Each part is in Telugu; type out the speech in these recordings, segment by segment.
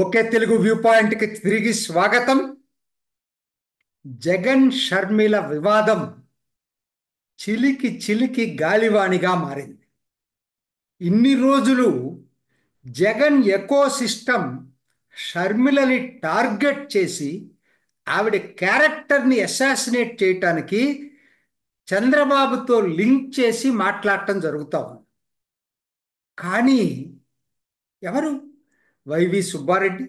ఓకే తెలుగు వ్యూ పాయింట్కి తిరిగి స్వాగతం జగన్ షర్మిల వివాదం చిలికి చిలికి గాలివాణిగా మారింది ఇన్ని రోజులు జగన్ ఎకో సిస్టమ్ షర్మిలని టార్గెట్ చేసి ఆవిడ క్యారెక్టర్ని అసాసినేట్ చేయటానికి చంద్రబాబుతో లింక్ చేసి మాట్లాడటం జరుగుతూ ఉంది కానీ ఎవరు వైవి సుబ్బారెడ్డి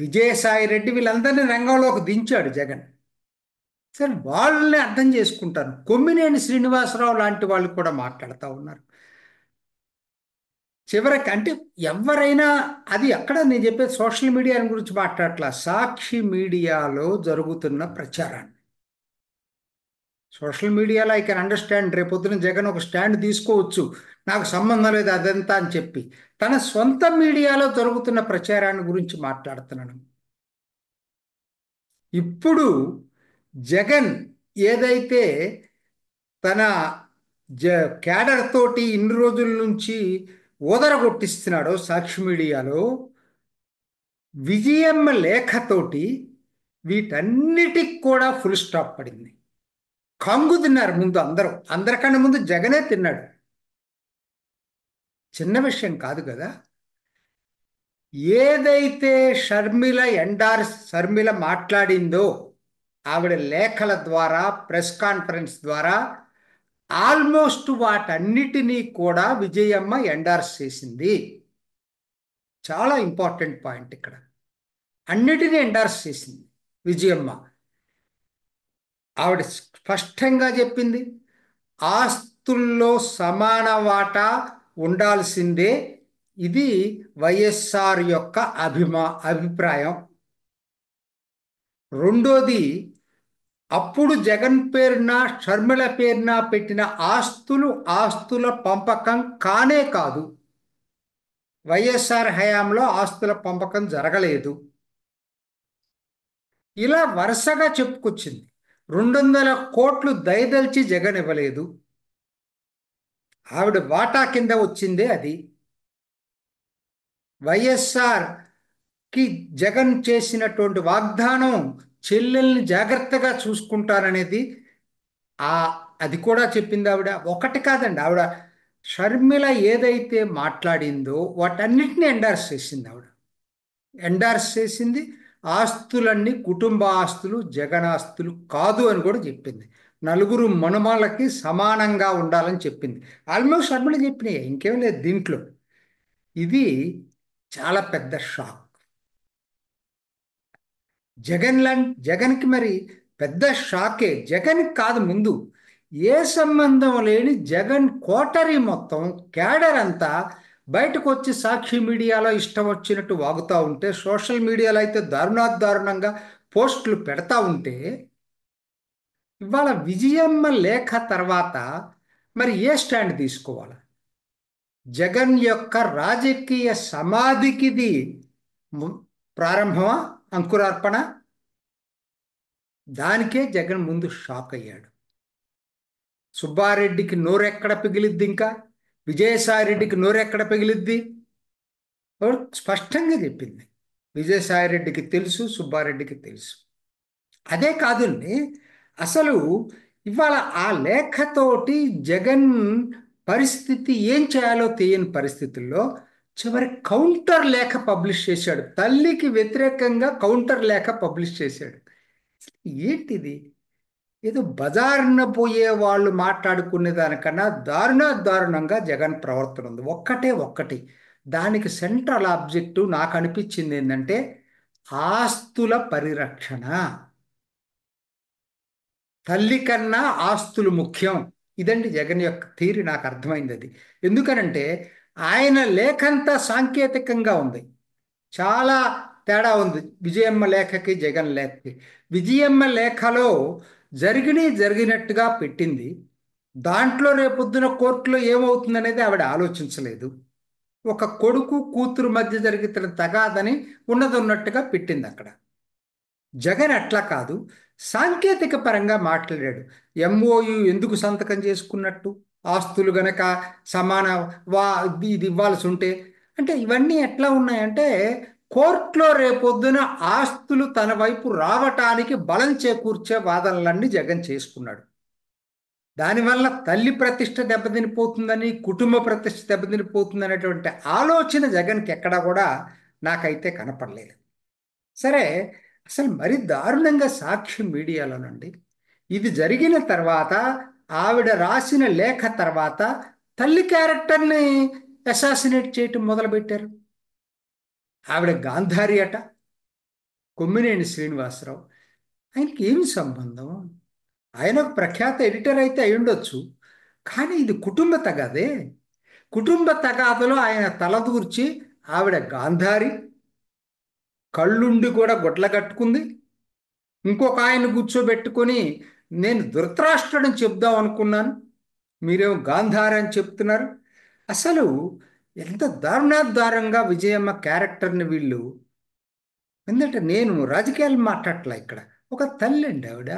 విజయసాయి రెడ్డి వీళ్ళందరినీ రంగంలోకి దించాడు జగన్ సరే వాళ్ళని అర్థం చేసుకుంటాను కొమ్మినేని శ్రీనివాసరావు లాంటి వాళ్ళు కూడా మాట్లాడుతూ ఉన్నారు చివరికి అంటే ఎవరైనా అది ఎక్కడ నేను చెప్పేది సోషల్ మీడియా గురించి మాట్లాడట్లా సాక్షి మీడియాలో జరుగుతున్న ప్రచారాన్ని సోషల్ మీడియాలో ఐ కెన్ అండర్స్టాండ్ పొద్దున జగన్ ఒక స్టాండ్ తీసుకోవచ్చు నాకు సంబంధం లేదు అదంతా అని చెప్పి తన సొంత మీడియాలో జరుగుతున్న ప్రచారాన్ని గురించి మాట్లాడుతున్నాను ఇప్పుడు జగన్ ఏదైతే తన జ క్యాడర్ తోటి ఇన్ని రోజుల నుంచి కొట్టిస్తున్నాడో సాక్షి మీడియాలో విజయం లేఖతోటి వీటన్నిటికి కూడా ఫుల్ స్టాప్ పడింది కాంగు తిన్నారు ముందు అందరూ అందరికన్నా ముందు జగనే తిన్నాడు చిన్న విషయం కాదు కదా ఏదైతే షర్మిల ఎండార్ షర్మిల మాట్లాడిందో ఆవిడ లేఖల ద్వారా ప్రెస్ కాన్ఫరెన్స్ ద్వారా ఆల్మోస్ట్ వాటన్నిటినీ కూడా విజయమ్మ ఎండార్స్ చేసింది చాలా ఇంపార్టెంట్ పాయింట్ ఇక్కడ అన్నిటినీ ఎండార్స్ చేసింది విజయమ్మ ఆవిడ స్పష్టంగా చెప్పింది ఆస్తుల్లో సమాన వాటా ఉండాల్సిందే ఇది వైఎస్ఆర్ యొక్క అభిమా అభిప్రాయం రెండోది అప్పుడు జగన్ పేరున షర్మిల పేరున పెట్టిన ఆస్తులు ఆస్తుల పంపకం కానే కాదు వైఎస్ఆర్ హయాంలో ఆస్తుల పంపకం జరగలేదు ఇలా వరుసగా చెప్పుకొచ్చింది రెండు వందల కోట్లు దయదల్చి జగన్ ఇవ్వలేదు ఆవిడ వాటా కింద వచ్చిందే అది వైఎస్ఆర్కి జగన్ చేసినటువంటి వాగ్దానం చెల్లెల్ని జాగ్రత్తగా చూసుకుంటారనేది ఆ అది కూడా చెప్పింది ఆవిడ ఒకటి కాదండి ఆవిడ షర్మిల ఏదైతే మాట్లాడిందో వాటన్నిటిని ఎండార్స్ చేసింది ఆవిడ ఎండార్స్ చేసింది ఆస్తులన్నీ కుటుంబ ఆస్తులు జగనాస్తులు కాదు అని కూడా చెప్పింది నలుగురు మనుమలకి సమానంగా ఉండాలని చెప్పింది ఆల్మోస్ట్ అర్మలు చెప్పినాయి ఇంకేం లేదు దీంట్లో ఇది చాలా పెద్ద షాక్ జగన్ జగన్కి మరి పెద్ద షాకే జగన్కి కాదు ముందు ఏ సంబంధం లేని జగన్ కోటరీ మొత్తం క్యాడర్ అంతా బయటకు వచ్చి సాక్షి మీడియాలో ఇష్టం వచ్చినట్టు వాగుతూ ఉంటే సోషల్ మీడియాలో అయితే దారుణాదారుణంగా పోస్టులు పెడతా ఉంటే ఇవాళ విజయమ్మ లేఖ తర్వాత మరి ఏ స్టాండ్ తీసుకోవాలి జగన్ యొక్క రాజకీయ సమాధికిది ప్రారంభమా అంకురార్పణ దానికే జగన్ ముందు షాక్ అయ్యాడు సుబ్బారెడ్డికి నోరెక్కడ పిగిలిద్ది ఇంకా విజయసాయి రెడ్డికి నోరెక్కడ పగిలిద్ది స్పష్టంగా చెప్పింది విజయసాయి రెడ్డికి తెలుసు సుబ్బారెడ్డికి తెలుసు అదే కాదుల్ని అసలు ఇవాళ ఆ లేఖతోటి జగన్ పరిస్థితి ఏం చేయాలో తెలియని పరిస్థితుల్లో చివరి కౌంటర్ లేఖ పబ్లిష్ చేశాడు తల్లికి వ్యతిరేకంగా కౌంటర్ లేఖ పబ్లిష్ చేశాడు ఏంటిది ఏదో బజార్న పోయే వాళ్ళు మాట్లాడుకునే దానికన్నా దారుణ దారుణంగా జగన్ ప్రవర్తన ఉంది ఒక్కటే ఒక్కటి దానికి సెంట్రల్ ఆబ్జెక్టివ్ నాకు అనిపించింది ఏంటంటే ఆస్తుల పరిరక్షణ తల్లి కన్నా ఆస్తులు ముఖ్యం ఇదండి జగన్ యొక్క థీరీ నాకు అర్థమైంది అది ఎందుకనంటే ఆయన లేఖంతా సాంకేతికంగా ఉంది చాలా తేడా ఉంది విజయమ్మ లేఖకి జగన్ లేఖకి విజయమ్మ లేఖలో జరిగినవి జరిగినట్టుగా పెట్టింది దాంట్లో రేపొద్దున కోర్టులో ఏమవుతుందనేది ఆవిడ ఆలోచించలేదు ఒక కొడుకు కూతురు మధ్య జరిగిన తగాదని ఉన్నది ఉన్నట్టుగా పెట్టింది అక్కడ జగన్ అట్లా కాదు సాంకేతిక పరంగా మాట్లాడాడు ఎంఓయు ఎందుకు సంతకం చేసుకున్నట్టు ఆస్తులు గనక సమాన వా ఇది ఇవ్వాల్సి ఉంటే అంటే ఇవన్నీ ఎట్లా ఉన్నాయంటే కోర్టులో రేపొద్దున ఆస్తులు తన వైపు రావటానికి బలం చేకూర్చే వాదనలన్నీ జగన్ చేసుకున్నాడు దానివల్ల తల్లి ప్రతిష్ట దెబ్బతినిపోతుందని కుటుంబ ప్రతిష్ట దెబ్బతినిపోతుంది అనేటువంటి ఆలోచన జగన్కి ఎక్కడా కూడా నాకైతే కనపడలేదు సరే అసలు మరి దారుణంగా సాక్షి మీడియాలోనండి ఇది జరిగిన తర్వాత ఆవిడ రాసిన లేఖ తర్వాత తల్లి క్యారెక్టర్ని అసాసినేట్ చేయటం మొదలుపెట్టారు ఆవిడ గాంధారి అట కొమ్మినేని శ్రీనివాసరావు ఆయనకి ఏమి సంబంధం ఆయన ప్రఖ్యాత ఎడిటర్ అయితే అయ్యుండొచ్చు కానీ ఇది కుటుంబ తగాదే కుటుంబ తగాదలో ఆయన తలదూర్చి ఆవిడ గాంధారి కళ్ళుండి కూడా గుడ్ల కట్టుకుంది ఇంకొక ఆయన కూర్చోబెట్టుకొని నేను ధృతరాష్ట్రుడని చెప్దాం అనుకున్నాను మీరేమో గాంధారి అని చెప్తున్నారు అసలు ఎంత దారుణాద్వారంగా విజయమ్మ క్యారెక్టర్ని వీళ్ళు ఎందుకంటే నేను రాజకీయాలు మాట్లాడలా ఇక్కడ ఒక తల్లి అండి ఆవిడ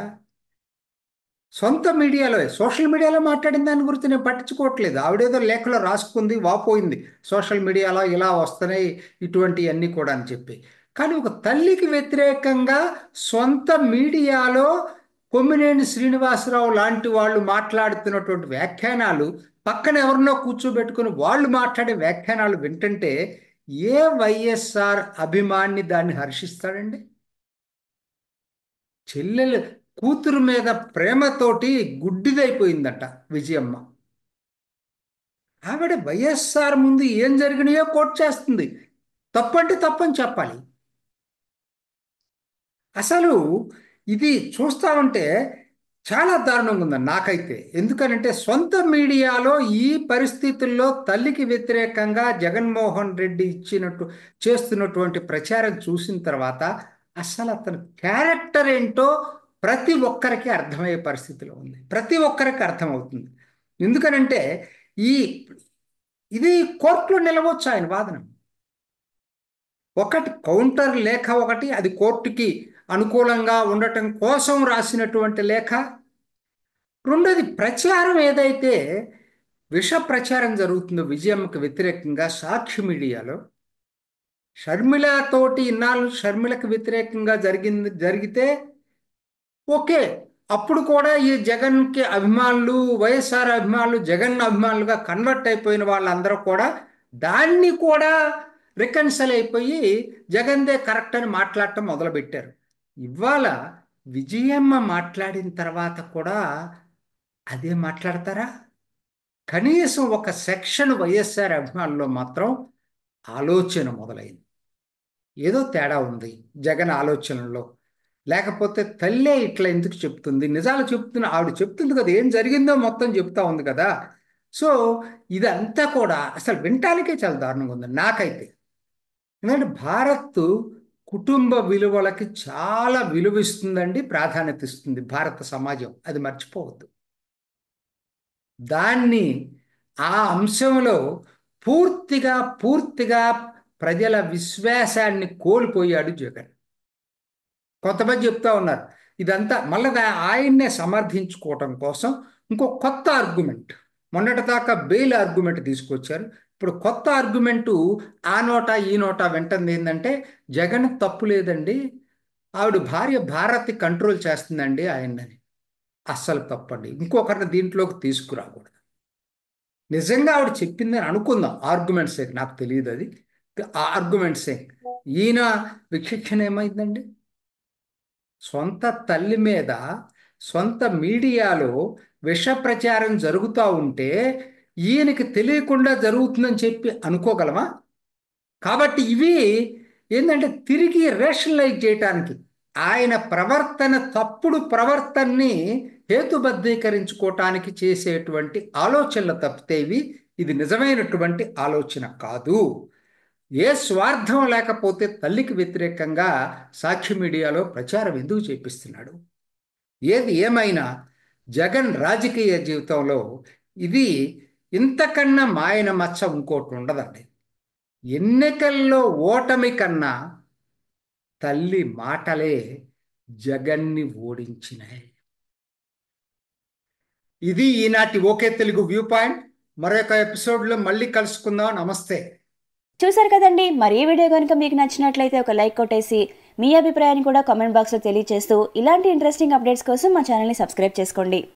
సొంత మీడియాలో సోషల్ మీడియాలో మాట్లాడిన దాని గురించి నేను పట్టించుకోవట్లేదు ఆవిడేదో లేఖలో రాసుకుంది వాపోయింది సోషల్ మీడియాలో ఇలా వస్తున్నాయి ఇటువంటి అన్నీ కూడా అని చెప్పి కానీ ఒక తల్లికి వ్యతిరేకంగా సొంత మీడియాలో కొమ్మినేని శ్రీనివాసరావు లాంటి వాళ్ళు మాట్లాడుతున్నటువంటి వ్యాఖ్యానాలు పక్కన ఎవరినో కూర్చోబెట్టుకుని వాళ్ళు మాట్లాడే వ్యాఖ్యానాలు వింటుంటే ఏ వైఎస్ఆర్ అభిమాన్ని దాన్ని హర్షిస్తాడండి చెల్లెలు కూతురు మీద ప్రేమతోటి గుడ్డిదైపోయిందట విజయమ్మ ఆవిడ వైఎస్ఆర్ ముందు ఏం జరిగినాయో కోట్ చేస్తుంది తప్పంటే తప్పని చెప్పాలి అసలు ఇది చూస్తా ఉంటే చాలా దారుణంగా ఉంది నాకైతే ఎందుకనంటే సొంత మీడియాలో ఈ పరిస్థితుల్లో తల్లికి వ్యతిరేకంగా జగన్మోహన్ రెడ్డి ఇచ్చినట్టు చేస్తున్నటువంటి ప్రచారం చూసిన తర్వాత అసలు అతని క్యారెక్టర్ ఏంటో ప్రతి ఒక్కరికి అర్థమయ్యే పరిస్థితిలో ఉంది ప్రతి ఒక్కరికి అర్థమవుతుంది ఎందుకనంటే ఈ ఇది కోర్టులో నిలవచ్చు ఆయన వాదన ఒకటి కౌంటర్ లేఖ ఒకటి అది కోర్టుకి అనుకూలంగా ఉండటం కోసం రాసినటువంటి లేఖ రెండోది ప్రచారం ఏదైతే విష ప్రచారం జరుగుతుందో విజయమ్మకు వ్యతిరేకంగా సాక్షి మీడియాలో షర్మిలతోటి ఇన్నాళ్ళు షర్మిలకు వ్యతిరేకంగా జరిగింది జరిగితే ఓకే అప్పుడు కూడా ఈ జగన్కి అభిమానులు వైఎస్ఆర్ అభిమానులు జగన్ అభిమానులుగా కన్వర్ట్ అయిపోయిన వాళ్ళందరూ కూడా దాన్ని కూడా రికన్సల్ అయిపోయి జగన్దే కరెక్ట్ అని మాట్లాడటం మొదలుపెట్టారు ఇవాళ విజయమ్మ మాట్లాడిన తర్వాత కూడా అదే మాట్లాడతారా కనీసం ఒక సెక్షన్ వైఎస్ఆర్ అభిమానుల్లో మాత్రం ఆలోచన మొదలైంది ఏదో తేడా ఉంది జగన్ ఆలోచనలో లేకపోతే తల్లే ఇట్లా ఎందుకు చెప్తుంది నిజాలు చెప్తున్న ఆవిడ చెప్తుంది కదా ఏం జరిగిందో మొత్తం చెప్తా ఉంది కదా సో ఇదంతా కూడా అసలు వినటానికే చాలా దారుణంగా ఉంది నాకైతే ఎందుకంటే భారత్ కుటుంబ విలువలకి చాలా విలువిస్తుందండి ప్రాధాన్యత ఇస్తుంది భారత సమాజం అది మర్చిపోవద్దు దాన్ని ఆ అంశంలో పూర్తిగా పూర్తిగా ప్రజల విశ్వాసాన్ని కోల్పోయాడు జగన్ కొంతమంది చెప్తా ఉన్నారు ఇదంతా మళ్ళీ ఆయన్నే సమర్థించుకోవటం కోసం ఇంకో కొత్త ఆర్గ్యుమెంట్ మొన్నటిదాకా బెయిల్ ఆర్గ్యుమెంట్ తీసుకొచ్చారు ఇప్పుడు కొత్త ఆర్గ్యుమెంటు ఆ నోట ఈ నోట వెంటనే ఏంటంటే జగన్ తప్పు లేదండి ఆవిడ భార్య భారతి కంట్రోల్ చేస్తుందండి ఆయనని అస్సలు తప్పండి ఇంకొకరిని దీంట్లోకి తీసుకురాకూడదు నిజంగా ఆవిడ చెప్పిందని అనుకుందాం ఆర్గ్యుమెంట్స్ నాకు తెలియదు అది ఆర్గ్యుమెంట్స్ ఈయన విక్షిక్షణ ఏమైందండి సొంత తల్లి మీద సొంత మీడియాలో విష ప్రచారం జరుగుతూ ఉంటే ఈయనకి తెలియకుండా జరుగుతుందని చెప్పి అనుకోగలమా కాబట్టి ఇవి ఏంటంటే తిరిగి రేషనలైజ్ చేయటానికి ఆయన ప్రవర్తన తప్పుడు ప్రవర్తనని హేతుబద్ధీకరించుకోవటానికి చేసేటువంటి ఆలోచనలు తప్పితే ఇవి ఇది నిజమైనటువంటి ఆలోచన కాదు ఏ స్వార్థం లేకపోతే తల్లికి వ్యతిరేకంగా సాక్షి మీడియాలో ప్రచారం ఎందుకు చేపిస్తున్నాడు ఏది ఏమైనా జగన్ రాజకీయ జీవితంలో ఇది ఇంతకన్నా మాయన మచ్చ ఇంకోటి ఉండదండి ఎన్నికల్లో ఓటమి కన్నా తల్లి మాటలే జగన్ని ఓడించినాయి ఇది ఈనాటి ఓకే తెలుగు వ్యూ పాయింట్ మరొక ఎపిసోడ్లో మళ్ళీ కలుసుకుందాం నమస్తే చూసారు కదండి మరి ఈ వీడియో కనుక మీకు నచ్చినట్లయితే ఒక లైక్ కొట్టేసి మీ అభిప్రాయాన్ని కూడా కామెంట్ బాక్స్లో తెలియజేస్తూ ఇలాంటి ఇంట్రెస్టింగ్ అప్డేట్స్ కోసం మా ఛానల్ని సబ్స్క్రైబ్ చేసుకోండి